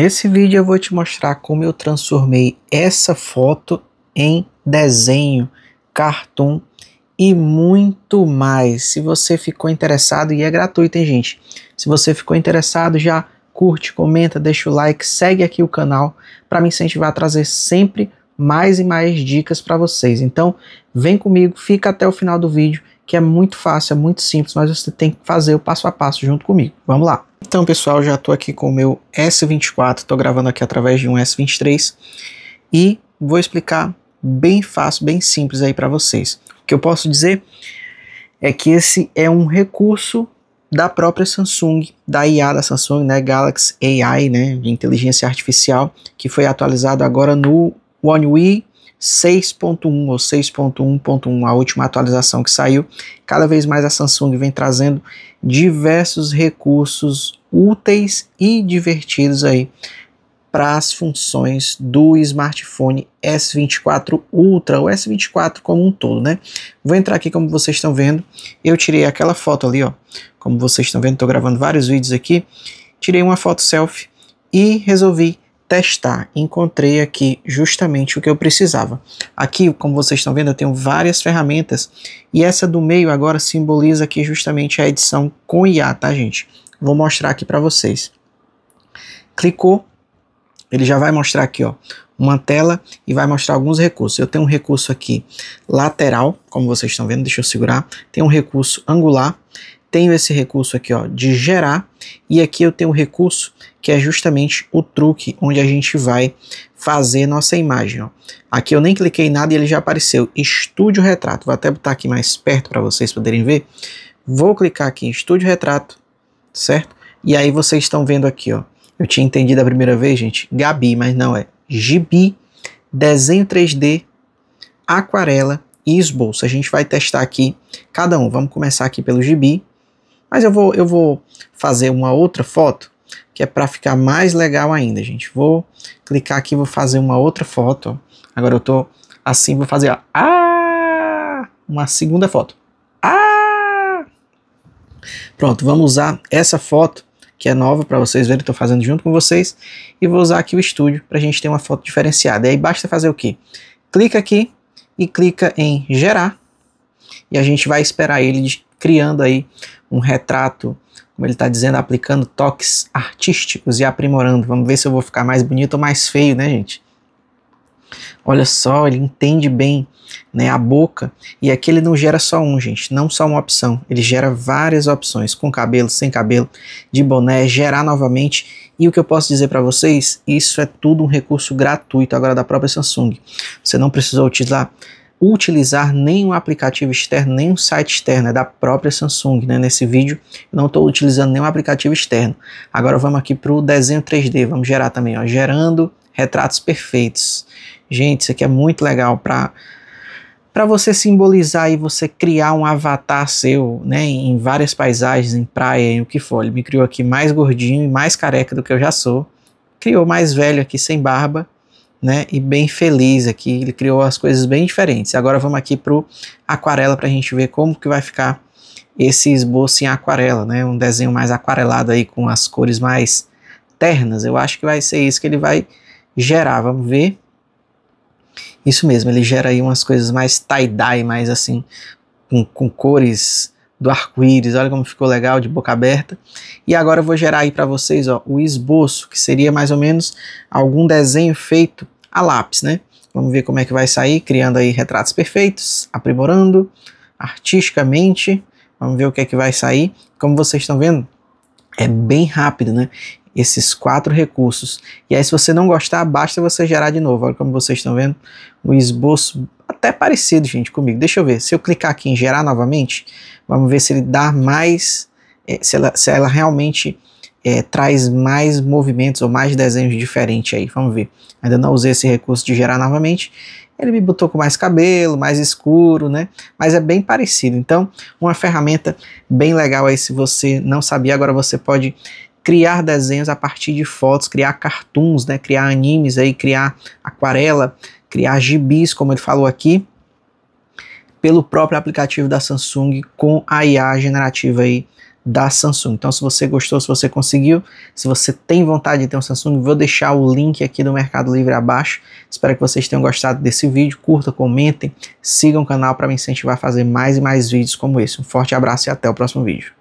Nesse vídeo eu vou te mostrar como eu transformei essa foto em desenho, cartoon e muito mais. Se você ficou interessado, e é gratuito, hein, gente? Se você ficou interessado, já curte, comenta, deixa o like, segue aqui o canal para me incentivar a trazer sempre mais e mais dicas para vocês. Então, vem comigo, fica até o final do vídeo que é muito fácil, é muito simples, mas você tem que fazer o passo a passo junto comigo. Vamos lá. Então, pessoal, já estou aqui com o meu S24, estou gravando aqui através de um S23 e vou explicar bem fácil, bem simples aí para vocês. O que eu posso dizer é que esse é um recurso da própria Samsung, da IA da Samsung, né, Galaxy AI, né, de inteligência artificial, que foi atualizado agora no One UI 6.1 ou 6.1.1, a última atualização que saiu, cada vez mais a Samsung vem trazendo diversos recursos úteis e divertidos aí para as funções do smartphone S24 Ultra, ou S24 como um todo, né? Vou entrar aqui como vocês estão vendo, eu tirei aquela foto ali, ó, como vocês estão vendo, estou gravando vários vídeos aqui, tirei uma foto selfie e resolvi testar. Encontrei aqui justamente o que eu precisava. Aqui, como vocês estão vendo, eu tenho várias ferramentas e essa do meio agora simboliza aqui justamente a edição com IA, tá gente? Vou mostrar aqui para vocês. Clicou, ele já vai mostrar aqui, ó, uma tela e vai mostrar alguns recursos. Eu tenho um recurso aqui lateral, como vocês estão vendo, deixa eu segurar. Tem um recurso angular, tenho esse recurso aqui ó, de gerar, e aqui eu tenho o um recurso que é justamente o truque, onde a gente vai fazer nossa imagem. Ó. Aqui eu nem cliquei em nada e ele já apareceu, Estúdio Retrato, vou até botar aqui mais perto para vocês poderem ver. Vou clicar aqui em Estúdio Retrato, certo? E aí vocês estão vendo aqui, ó. eu tinha entendido a primeira vez, gente, Gabi, mas não é, Gibi, Desenho 3D, Aquarela, e esboço. A gente vai testar aqui cada um. Vamos começar aqui pelo gibi, mas eu vou, eu vou fazer uma outra foto que é para ficar mais legal ainda, gente. Vou clicar aqui, vou fazer uma outra foto. Agora eu tô assim, vou fazer ó, ah, uma segunda foto. Ah! Pronto, vamos usar essa foto que é nova para vocês verem, estou fazendo junto com vocês e vou usar aqui o estúdio para a gente ter uma foto diferenciada. E aí basta fazer o quê? Clica aqui e clica em gerar e a gente vai esperar ele criando aí um retrato, como ele está dizendo, aplicando toques artísticos e aprimorando. Vamos ver se eu vou ficar mais bonito ou mais feio, né, gente? Olha só, ele entende bem né, a boca. E aqui ele não gera só um, gente, não só uma opção. Ele gera várias opções, com cabelo, sem cabelo, de boné, gerar novamente. E o que eu posso dizer para vocês, isso é tudo um recurso gratuito agora da própria Samsung. Você não precisou utilizar utilizar nenhum aplicativo externo, nenhum site externo, é da própria Samsung, né? Nesse vídeo não estou utilizando nenhum aplicativo externo. Agora vamos aqui para o desenho 3D, vamos gerar também, ó, gerando retratos perfeitos. Gente, isso aqui é muito legal para para você simbolizar e você criar um avatar seu, né, em várias paisagens, em praia, em o que for. Ele me criou aqui mais gordinho e mais careca do que eu já sou. Criou mais velho aqui sem barba né, e bem feliz aqui. Ele criou as coisas bem diferentes. Agora vamos aqui para o aquarela para a gente ver como que vai ficar esse esboço em aquarela, né, um desenho mais aquarelado aí com as cores mais ternas. Eu acho que vai ser isso que ele vai gerar. Vamos ver. Isso mesmo, ele gera aí umas coisas mais tie-dye, mais assim, com, com cores do arco-íris, olha como ficou legal, de boca aberta. E agora eu vou gerar aí para vocês ó, o esboço, que seria mais ou menos algum desenho feito a lápis, né? Vamos ver como é que vai sair, criando aí retratos perfeitos, aprimorando artisticamente. Vamos ver o que é que vai sair. Como vocês estão vendo, é bem rápido, né? Esses quatro recursos. E aí, se você não gostar, basta você gerar de novo. Olha como vocês estão vendo, o esboço até parecido, gente, comigo. Deixa eu ver. Se eu clicar aqui em gerar novamente, vamos ver se ele dá mais. É, se ela, se ela realmente é, traz mais movimentos ou mais desenhos diferentes aí. Vamos ver. Ainda não usei esse recurso de gerar novamente. Ele me botou com mais cabelo, mais escuro, né? Mas é bem parecido. Então, uma ferramenta bem legal aí. Se você não sabia, agora você pode criar desenhos a partir de fotos, criar cartoons, né? Criar animes aí, criar aquarela criar gibis, como ele falou aqui, pelo próprio aplicativo da Samsung com a IA generativa aí da Samsung. Então, se você gostou, se você conseguiu, se você tem vontade de ter um Samsung, vou deixar o link aqui do Mercado Livre abaixo. Espero que vocês tenham gostado desse vídeo. Curta, comentem, sigam o canal para me incentivar a fazer mais e mais vídeos como esse. Um forte abraço e até o próximo vídeo.